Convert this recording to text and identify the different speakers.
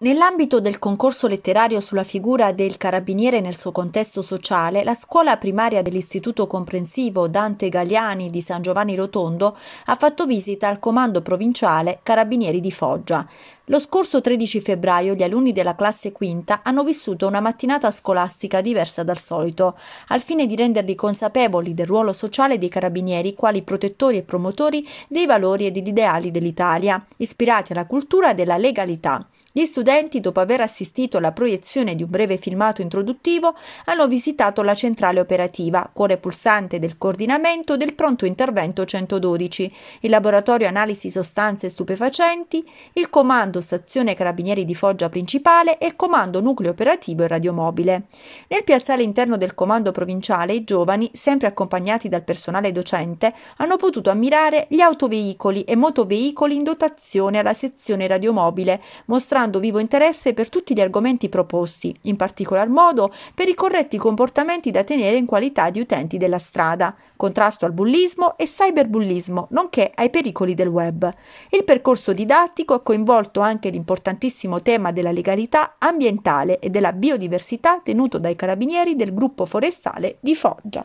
Speaker 1: Nell'ambito del concorso letterario sulla figura del carabiniere nel suo contesto sociale, la scuola primaria dell'Istituto Comprensivo Dante Galiani di San Giovanni Rotondo ha fatto visita al comando provinciale Carabinieri di Foggia. Lo scorso 13 febbraio gli alunni della classe quinta hanno vissuto una mattinata scolastica diversa dal solito, al fine di renderli consapevoli del ruolo sociale dei carabinieri quali protettori e promotori dei valori e degli ideali dell'Italia, ispirati alla cultura della legalità. Gli studenti studenti, dopo aver assistito alla proiezione di un breve filmato introduttivo, hanno visitato la centrale operativa, cuore pulsante del coordinamento del pronto intervento 112, il laboratorio analisi sostanze stupefacenti, il comando stazione carabinieri di Foggia principale e il comando nucleo operativo e radiomobile. Nel piazzale interno del comando provinciale i giovani, sempre accompagnati dal personale docente, hanno potuto ammirare gli autoveicoli e motoveicoli in dotazione alla sezione radiomobile, mostrando vivo significativo interesse per tutti gli argomenti proposti, in particolar modo per i corretti comportamenti da tenere in qualità di utenti della strada, contrasto al bullismo e cyberbullismo, nonché ai pericoli del web. Il percorso didattico ha coinvolto anche l'importantissimo tema della legalità ambientale e della biodiversità tenuto dai carabinieri del gruppo forestale di Foggia.